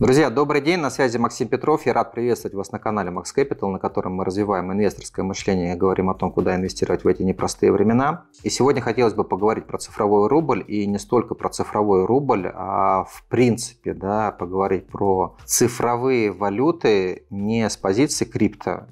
Друзья, добрый день, на связи Максим Петров. Я рад приветствовать вас на канале Max Capital, на котором мы развиваем инвесторское мышление и говорим о том, куда инвестировать в эти непростые времена. И сегодня хотелось бы поговорить про цифровой рубль и не столько про цифровой рубль, а в принципе да, поговорить про цифровые валюты не с позиции крипто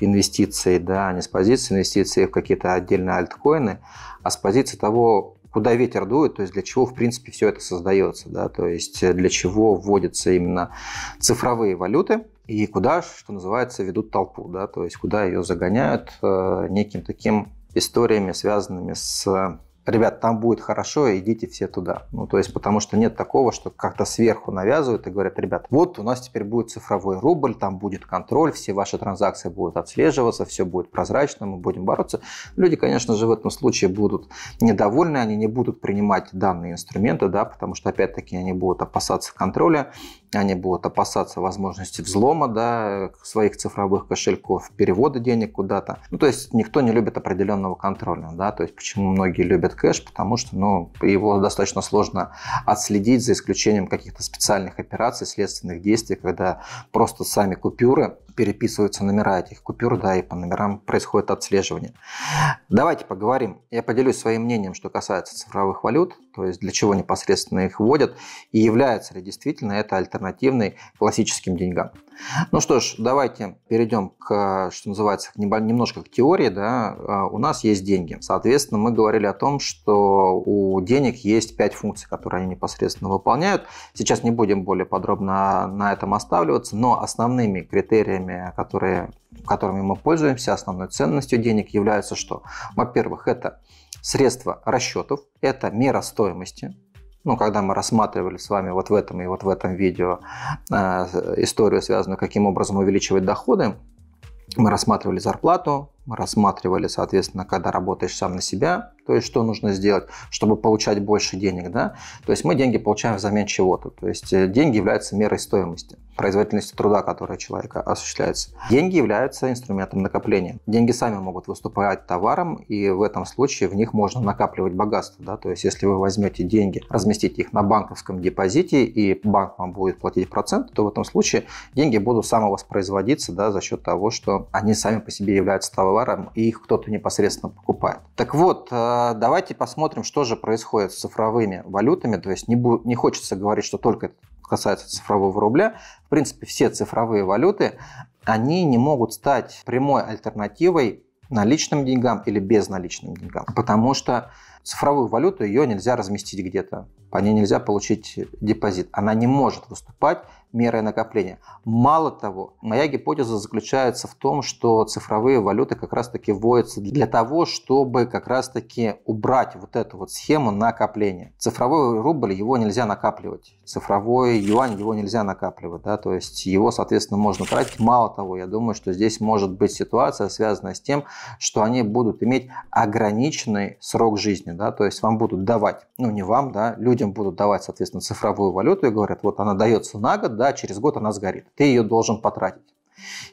инвестиций, да, не с позиции инвестиций в какие-то отдельные альткоины, а с позиции того, куда ветер дует, то есть для чего, в принципе, все это создается, да, то есть э, для чего вводятся именно цифровые валюты и куда, что называется, ведут толпу, да, то есть куда ее загоняют э, неким таким историями, связанными с ребят, там будет хорошо, идите все туда. Ну, то есть, потому что нет такого, что как-то сверху навязывают и говорят, ребят, вот у нас теперь будет цифровой рубль, там будет контроль, все ваши транзакции будут отслеживаться, все будет прозрачно, мы будем бороться. Люди, конечно же, в этом случае будут недовольны, они не будут принимать данные инструменты, да, потому что, опять-таки, они будут опасаться контроля, они будут опасаться возможности взлома да, своих цифровых кошельков, перевода денег куда-то. Ну, то есть никто не любит определенного контроля. Да? То есть почему многие любят кэш? Потому что ну, его достаточно сложно отследить за исключением каких-то специальных операций, следственных действий, когда просто сами купюры переписываются номера этих купюр, да, и по номерам происходит отслеживание. Давайте поговорим. Я поделюсь своим мнением, что касается цифровых валют, то есть для чего непосредственно их вводят, и является ли действительно это альтернативной классическим деньгам. Ну что ж, давайте перейдем к, что называется, немножко к теории. Да. А, у нас есть деньги. Соответственно, мы говорили о том, что у денег есть пять функций, которые они непосредственно выполняют. Сейчас не будем более подробно на этом останавливаться, но основными критериями деньгами, которые, которыми мы пользуемся, основной ценностью денег является что? Во-первых, это средства расчетов, это мера стоимости, ну, когда мы рассматривали с вами вот в этом и вот в этом видео э, историю, связанную, каким образом увеличивать доходы, мы рассматривали зарплату, мы рассматривали, соответственно, когда работаешь сам на себя, то есть что нужно сделать, чтобы получать больше денег, да, то есть мы деньги получаем взамен чего-то, то есть э, деньги являются мерой стоимости, производительности труда, которая человека осуществляется. Деньги являются инструментом накопления. Деньги сами могут выступать товаром, и в этом случае в них можно накапливать богатство, да, то есть если вы возьмете деньги, разместите их на банковском депозите, и банк вам будет платить процент, то в этом случае деньги будут самовоспроизводиться, да, за счет того, что они сами по себе являются товаром товарам, и их кто-то непосредственно покупает. Так вот, э, давайте посмотрим, что же происходит с цифровыми валютами. То есть не, бу- не хочется говорить, что только касается цифрового рубля. В принципе, все цифровые валюты, они не могут стать прямой альтернативой наличным деньгам или безналичным деньгам. Потому что Цифровую валюту, ее нельзя разместить где-то, по ней нельзя получить депозит. Она не может выступать мерой накопления. Мало того, моя гипотеза заключается в том, что цифровые валюты как раз-таки вводятся для того, чтобы как раз-таки убрать вот эту вот схему накопления. Цифровой рубль, его нельзя накапливать. Цифровой юань, его нельзя накапливать. Да? То есть его, соответственно, можно тратить. Мало того, я думаю, что здесь может быть ситуация, связанная с тем, что они будут иметь ограниченный срок жизни жизни, да, то есть вам будут давать, ну не вам, да, людям будут давать, соответственно, цифровую валюту и говорят, вот она дается на год, да, через год она сгорит, ты ее должен потратить.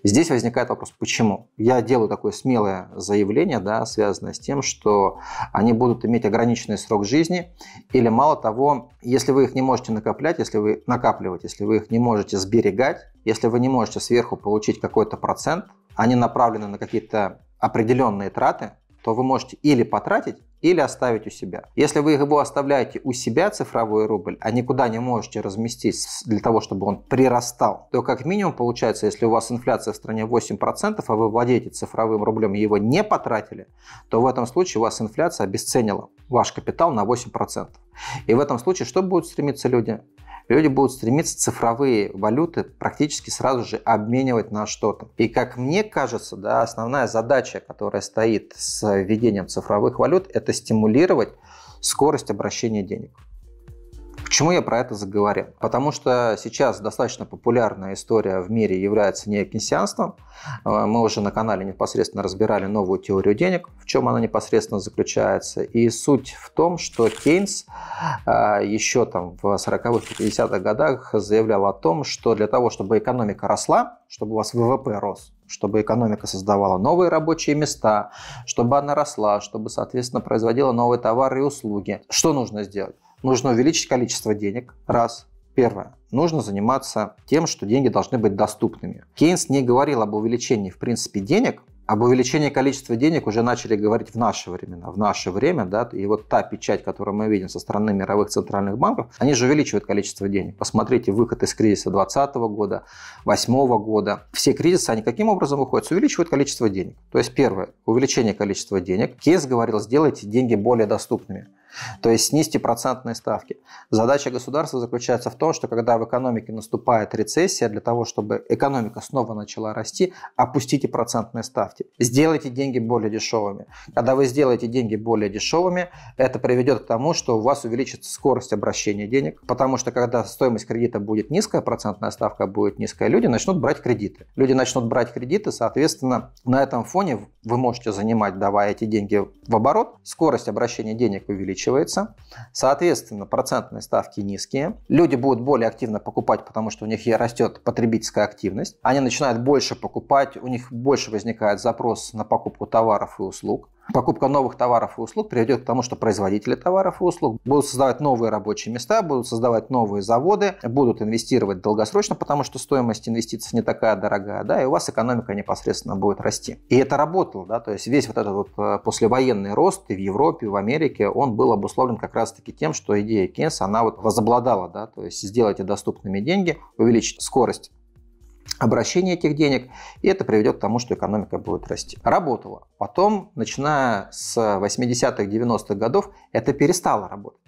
здесь возникает вопрос, почему? Я делаю такое смелое заявление, да, связанное с тем, что они будут иметь ограниченный срок жизни, или мало того, если вы их не можете накоплять, если вы накапливать, если вы их не можете сберегать, если вы не можете сверху получить какой-то процент, они направлены на какие-то определенные траты, то вы можете или потратить, или оставить у себя. Если вы его оставляете у себя, цифровой рубль, а никуда не можете разместить для того, чтобы он прирастал, то как минимум получается, если у вас инфляция в стране 8%, а вы владеете цифровым рублем и его не потратили, то в этом случае у вас инфляция обесценила ваш капитал на 8%. И в этом случае что будут стремиться люди? люди будут стремиться цифровые валюты практически сразу же обменивать на что-то. И как мне кажется, да, основная задача, которая стоит с введением цифровых валют, это стимулировать скорость обращения денег. Почему я про это заговорил? Потому что сейчас достаточно популярная история в мире является неокенсианством. Э, мы уже на канале непосредственно разбирали новую теорию денег, в чем она непосредственно заключается. И суть в том, что Кейнс э, еще там в 40-х, 50-х годах заявлял о том, что для того, чтобы экономика росла, чтобы у вас ВВП рос, чтобы экономика создавала новые рабочие места, чтобы она росла, чтобы, соответственно, производила новые товары и услуги. Что нужно сделать? нужно увеличить количество денег, раз. Первое. Нужно заниматься тем, что деньги должны быть доступными. Кейнс не говорил об увеличении, в принципе, денег, об увеличении количества денег уже начали говорить в наши времена. В наше время, да, и вот та печать, которую мы видим со стороны мировых центральных банков, они же увеличивают количество денег. Посмотрите выход из кризиса 2020 года, 2008 года. Все кризисы, они каким образом выходят? Увеличивают количество денег. То есть первое, увеличение количества денег. Кейс говорил, сделайте деньги более доступными. То есть снизьте процентные ставки. Задача государства заключается в том, что когда в экономике наступает рецессия, для того, чтобы экономика снова начала расти, опустите процентные ставки. Сделайте деньги более дешевыми. Когда вы сделаете деньги более дешевыми, это приведет к тому, что у вас увеличится скорость обращения денег, потому что когда стоимость кредита будет низкая, процентная ставка будет низкая, люди начнут брать кредиты. Люди начнут брать кредиты, соответственно, на этом фоне вы можете занимать, давая эти деньги в оборот, скорость обращения денег увеличится увеличивается. Соответственно, процентные ставки низкие. Люди будут более активно покупать, потому что у них растет потребительская активность. Они начинают больше покупать, у них больше возникает запрос на покупку товаров и услуг. Покупка новых товаров и услуг приведет к тому, что производители товаров и услуг будут создавать новые рабочие места, будут создавать новые заводы, будут инвестировать долгосрочно, потому что стоимость инвестиций не такая дорогая, да, и у вас экономика непосредственно будет расти. И это работало, да, то есть весь вот этот вот э, послевоенный рост и в Европе, и в Америке, он был обусловлен как раз-таки тем, что идея Кейнса, она вот возобладала, да, то есть сделайте доступными деньги, увеличить скорость обращение этих денег, и это приведет к тому, что экономика будет расти. Работала. Потом, начиная с 80-х, 90-х годов, это перестало работать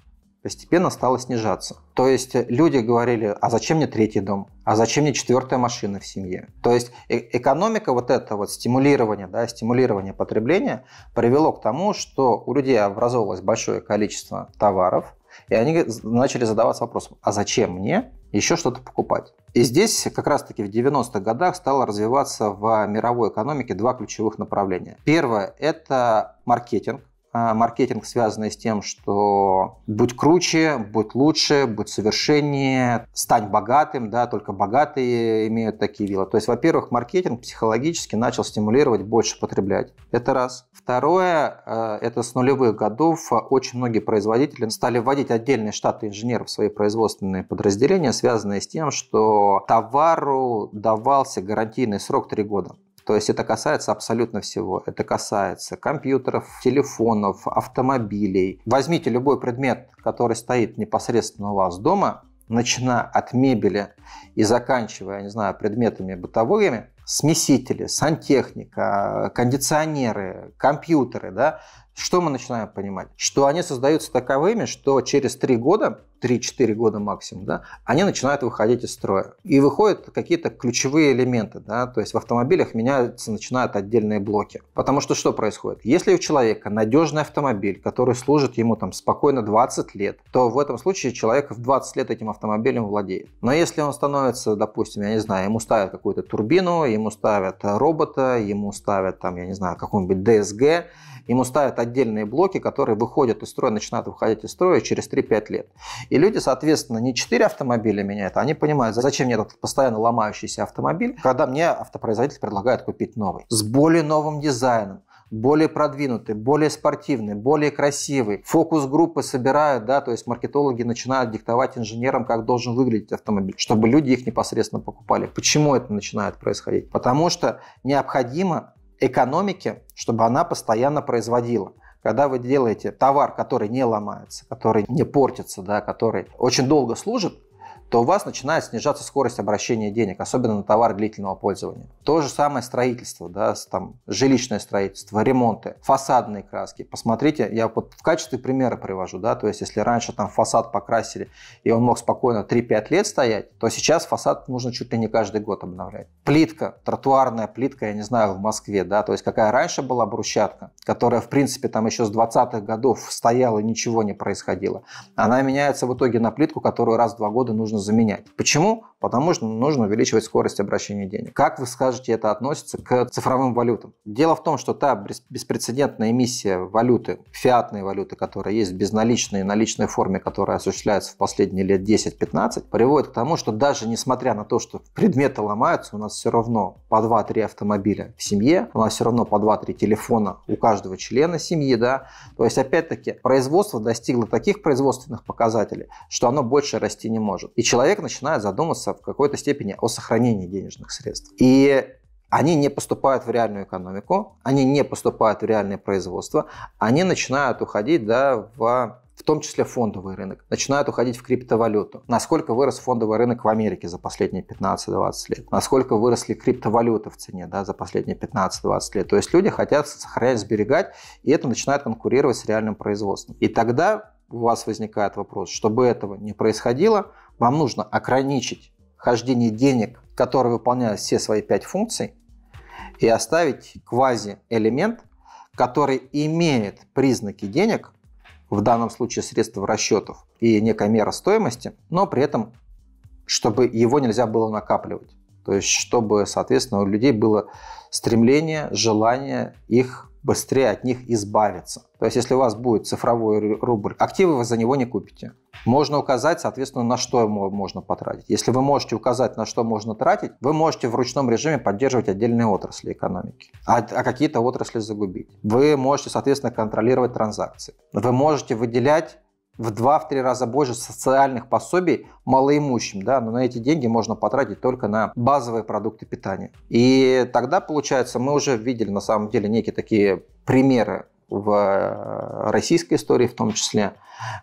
постепенно стало снижаться. То есть люди говорили, а зачем мне третий дом, а зачем мне четвертая машина в семье. То есть э экономика вот это вот стимулирование, да, стимулирование потребления привело к тому, что у людей образовалось большое количество товаров, и они начали задаваться вопросом, а зачем мне еще что-то покупать. И здесь как раз-таки в 90-х годах стало развиваться в мировой экономике два ключевых направления. Первое – это маркетинг, а, маркетинг, связанный с тем, что будь круче, будь лучше, будь совершеннее, стань богатым, да, только богатые имеют такие вилла. То есть, во-первых, маркетинг психологически начал стимулировать больше потреблять. Это раз. Второе, э, это с нулевых годов очень многие производители стали вводить отдельные штаты инженеров в свои производственные подразделения, связанные с тем, что товару давался гарантийный срок 3 года. То есть это касается абсолютно всего. Это касается компьютеров, телефонов, автомобилей. Возьмите любой предмет, который стоит непосредственно у вас дома, начиная от мебели и заканчивая, я не знаю, предметами бытовыми, смесители, сантехника, кондиционеры, компьютеры, да, что мы начинаем понимать? Что они создаются таковыми, что через три года 3-4 года максимум, да, они начинают выходить из строя. И выходят какие-то ключевые элементы, да, то есть в автомобилях меняются, начинают отдельные блоки. Потому что что происходит? Если у человека надежный автомобиль, который служит ему там спокойно 20 лет, то в этом случае человек в 20 лет этим автомобилем владеет. Но если он становится, допустим, я не знаю, ему ставят какую-то турбину, ему ставят робота, ему ставят там, я не знаю, какой-нибудь ДСГ, ему ставят отдельные блоки, которые выходят из строя, начинают выходить из строя через 3-5 лет. И люди, соответственно, не 4 автомобиля меняют, а они понимают, зачем мне этот постоянно ломающийся автомобиль, когда мне автопроизводитель предлагает купить новый. С более новым дизайном, более продвинутый, более спортивный, более красивый. Фокус-группы собирают, да, то есть маркетологи начинают диктовать инженерам, как должен выглядеть автомобиль, чтобы люди их непосредственно покупали. Почему это начинает происходить? Потому что необходимо экономике, чтобы она постоянно производила. Когда вы делаете товар, который не ломается, который не портится, да, который очень долго служит, то у вас начинает снижаться скорость обращения денег, особенно на товар длительного пользования. То же самое строительство, да, там, жилищное строительство, ремонты, фасадные краски. Посмотрите, я вот в качестве примера привожу, да, то есть если раньше там фасад покрасили, и он мог спокойно 3-5 лет стоять, то сейчас фасад нужно чуть ли не каждый год обновлять. Плитка, тротуарная плитка, я не знаю, в Москве, да, то есть какая раньше была брусчатка, которая, в принципе, там еще с 20-х годов стояла и ничего не происходило, она меняется в итоге на плитку, которую раз в два года нужно заменять. Почему? потому что нужно увеличивать скорость обращения денег. Как вы скажете, это относится к цифровым валютам? Дело в том, что та беспрецедентная эмиссия валюты, фиатной валюты, которая есть в безналичной и наличной форме, которая осуществляется в последние лет 10-15, приводит к тому, что даже несмотря на то, что предметы ломаются, у нас все равно по 2-3 автомобиля в семье, у нас все равно по 2-3 телефона у каждого члена семьи, да, то есть опять-таки производство достигло таких производственных показателей, что оно больше расти не может. И человек начинает задумываться в какой-то степени о сохранении денежных средств. И они не поступают в реальную экономику, они не поступают в реальное производство, они начинают уходить да, в в том числе фондовый рынок, начинают уходить в криптовалюту. Насколько вырос фондовый рынок в Америке за последние 15-20 лет? Насколько выросли криптовалюты в цене да, за последние 15-20 лет? То есть люди хотят сохранять, сберегать, и это начинает конкурировать с реальным производством. И тогда у вас возникает вопрос, чтобы этого не происходило, вам нужно ограничить хождение денег, который выполняет все свои пять функций, и оставить квази-элемент, который имеет признаки денег, в данном случае средства расчетов и некая мера стоимости, но при этом, чтобы его нельзя было накапливать. То есть, чтобы, соответственно, у людей было стремление, желание их быстрее от них избавиться. То есть, если у вас будет цифровой рубль, активы вы за него не купите. Можно указать, соответственно, на что ему можно потратить. Если вы можете указать, на что можно тратить, вы можете в ручном режиме поддерживать отдельные отрасли экономики, а, а какие-то отрасли загубить. Вы можете, соответственно, контролировать транзакции. Вы можете выделять в 2 три раза больше социальных пособий малоимущим, да, но на эти деньги можно потратить только на базовые продукты питания. И тогда, получается, мы уже видели на самом деле некие такие примеры в э, российской истории в том числе,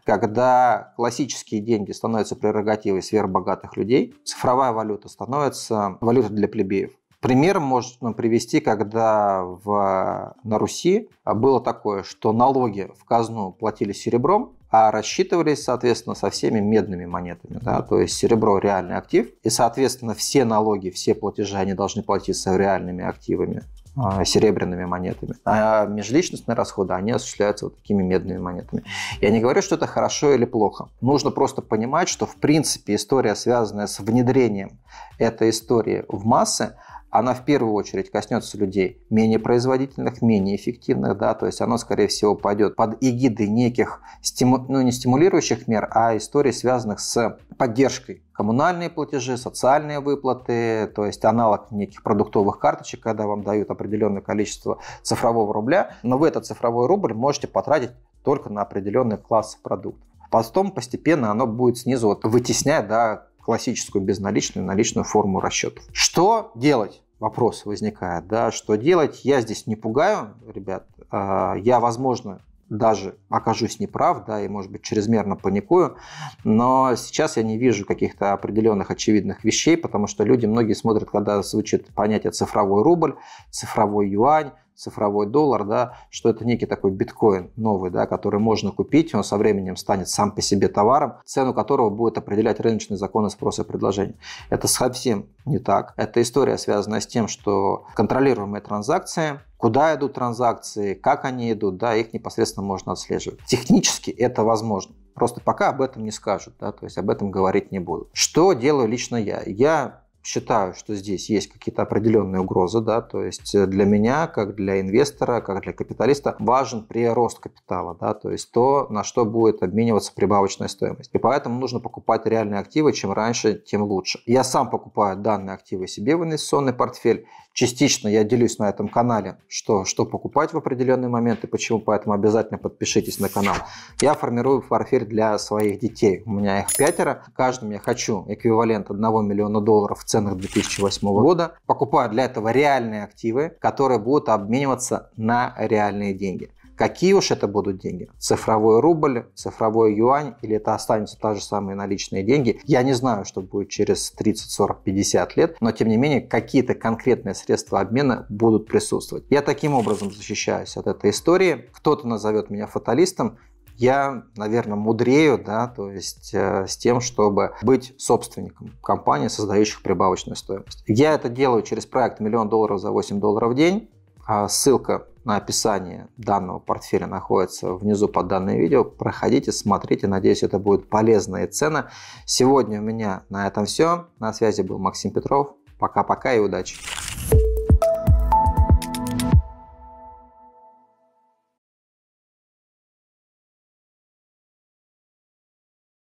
когда классические деньги становятся прерогативой сверхбогатых людей, цифровая валюта становится валютой для плебеев. Пример можно привести, когда в, на Руси было такое, что налоги в казну платили серебром, а рассчитывались, соответственно, со всеми медными монетами. Да? То есть серебро – реальный актив, и, соответственно, все налоги, все платежи они должны платиться реальными активами а, серебряными монетами. А межличностные расходы, они осуществляются вот такими медными монетами. Я не говорю, что это хорошо или плохо. Нужно просто понимать, что, в принципе, история, связанная с внедрением этой истории в массы, она в первую очередь коснется людей менее производительных, менее эффективных, да, то есть оно, скорее всего, пойдет под эгидой неких, стиму... ну, не стимулирующих мер, а историй, связанных с поддержкой коммунальные платежи, социальные выплаты, то есть аналог неких продуктовых карточек, когда вам дают определенное количество цифрового рубля, но вы этот цифровой рубль можете потратить только на определенный класс продуктов. Потом постепенно оно будет снизу вот вытеснять да, классическую безналичную наличную форму расчетов. Что делать? Вопрос возникает, да, что делать? Я здесь не пугаю, ребят. А, я, возможно, даже окажусь неправ, да, и, может быть, чрезмерно паникую, но сейчас я не вижу каких-то определенных очевидных вещей, потому что люди, многие смотрят, когда звучит понятие цифровой рубль, цифровой юань, цифровой доллар, да, что это некий такой биткоин новый, да, который можно купить, он со временем станет сам по себе товаром, цену которого будет определять рыночные законы спроса и предложения. Это совсем не так. Это история, связанная с тем, что контролируемые транзакции, куда идут транзакции, как они идут, да, их непосредственно можно отслеживать. Технически это возможно. Просто пока об этом не скажут, да, то есть об этом говорить не будут. Что делаю лично я? Я считаю, что здесь есть какие-то определенные угрозы, да, то есть э, для меня, как для инвестора, как для капиталиста, важен прирост капитала, да, то есть то, на что будет обмениваться прибавочная стоимость. И поэтому нужно покупать реальные активы, чем раньше, тем лучше. Я сам покупаю данные активы себе в инвестиционный портфель, частично я делюсь на этом канале, что, что покупать в определенный момент и почему, поэтому обязательно подпишитесь на канал. Я формирую портфель для своих детей, у меня их пятеро, каждому я хочу эквивалент 1 миллиона долларов в цену ценах 2008 года, покупают для этого реальные активы, которые будут обмениваться на реальные деньги. Какие уж это будут деньги? Цифровой рубль, цифровой юань или это останется та же самые наличные деньги? Я не знаю, что будет через 30, 40, 50 лет, но тем не менее какие-то конкретные средства обмена будут присутствовать. Я таким образом защищаюсь от этой истории. Кто-то назовет меня фаталистом, я, наверное, мудрею, да, то есть э, с тем, чтобы быть собственником компании, создающих прибавочную стоимость. Я это делаю через проект «Миллион долларов за 8 долларов в день». А ссылка на описание данного портфеля находится внизу под данное видео. Проходите, смотрите. Надеюсь, это будет полезная цена. Сегодня у меня на этом все. На связи был Максим Петров. Пока-пока и удачи!